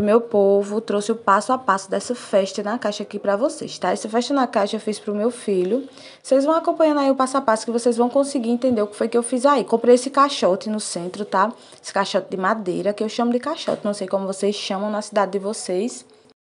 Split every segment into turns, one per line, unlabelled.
meu povo, trouxe o passo a passo dessa festa na caixa aqui para vocês, tá? Essa festa na caixa eu fiz pro meu filho. Vocês vão acompanhando aí o passo a passo que vocês vão conseguir entender o que foi que eu fiz aí. Comprei esse caixote no centro, tá? Esse caixote de madeira, que eu chamo de caixote, não sei como vocês chamam na cidade de vocês.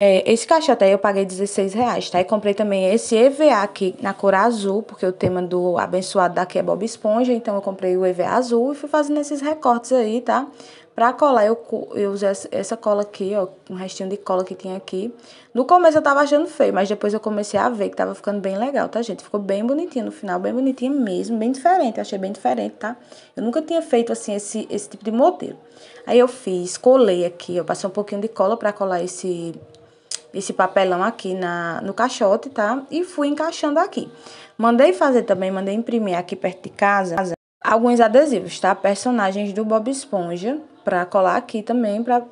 É, esse caixote aí eu paguei 16 reais, tá? E comprei também esse EVA aqui na cor azul, porque o tema do abençoado daqui é Bob Esponja, então eu comprei o EVA azul e fui fazendo esses recortes aí, tá? Pra colar, eu, eu usei essa cola aqui, ó, um restinho de cola que tinha aqui. No começo eu tava achando feio, mas depois eu comecei a ver que tava ficando bem legal, tá, gente? Ficou bem bonitinho no final, bem bonitinho mesmo, bem diferente, achei bem diferente, tá? Eu nunca tinha feito, assim, esse, esse tipo de modelo. Aí eu fiz, colei aqui, eu passei um pouquinho de cola pra colar esse, esse papelão aqui na, no caixote, tá? E fui encaixando aqui. Mandei fazer também, mandei imprimir aqui perto de casa alguns adesivos, tá? Personagens do Bob Esponja para colar aqui também, para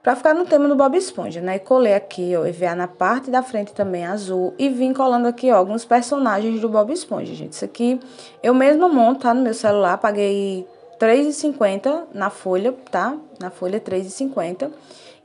para ficar no tema do Bob Esponja, né? Colei aqui, ó, EVA na parte da frente também azul e vim colando aqui, ó, alguns personagens do Bob Esponja, gente. Isso aqui eu mesmo monto, tá? No meu celular, paguei R$3,50 na folha, tá? Na folha R$3,50.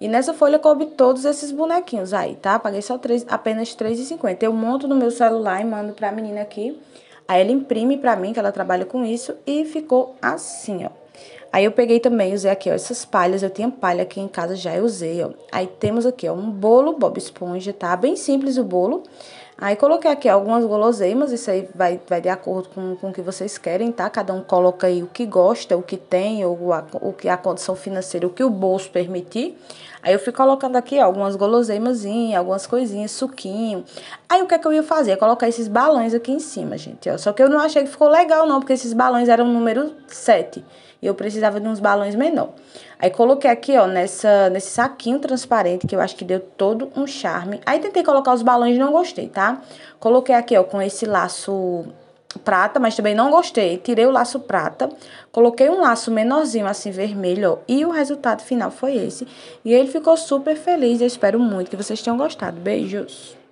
E nessa folha coube todos esses bonequinhos aí, tá? Paguei só 3, apenas R$3,50. Eu monto no meu celular e mando pra menina aqui. Aí ela imprime pra mim, que ela trabalha com isso, e ficou assim, ó. Aí eu peguei também, usei aqui, ó, essas palhas. Eu tinha palha aqui em casa, já usei, ó. Aí temos aqui, ó, um bolo Bob Esponja, tá? Bem simples o bolo. Aí coloquei aqui algumas guloseimas, isso aí vai, vai de acordo com, com o que vocês querem, tá? Cada um coloca aí o que gosta, o que tem, ou a, o que a condição financeira, o que o bolso permitir. Aí eu fui colocando aqui ó, algumas guloseimas, algumas coisinhas, suquinho. Aí o que é que eu ia fazer? É colocar esses balões aqui em cima, gente, ó. Só que eu não achei que ficou legal não, porque esses balões eram número 7 e eu precisava de uns balões menor. Aí coloquei aqui, ó, nessa, nesse saquinho transparente, que eu acho que deu todo um charme. Aí tentei colocar os balões e não gostei, tá? Coloquei aqui, ó, com esse laço prata, mas também não gostei. Tirei o laço prata, coloquei um laço menorzinho, assim, vermelho, ó, e o resultado final foi esse. E ele ficou super feliz, eu espero muito que vocês tenham gostado. Beijos!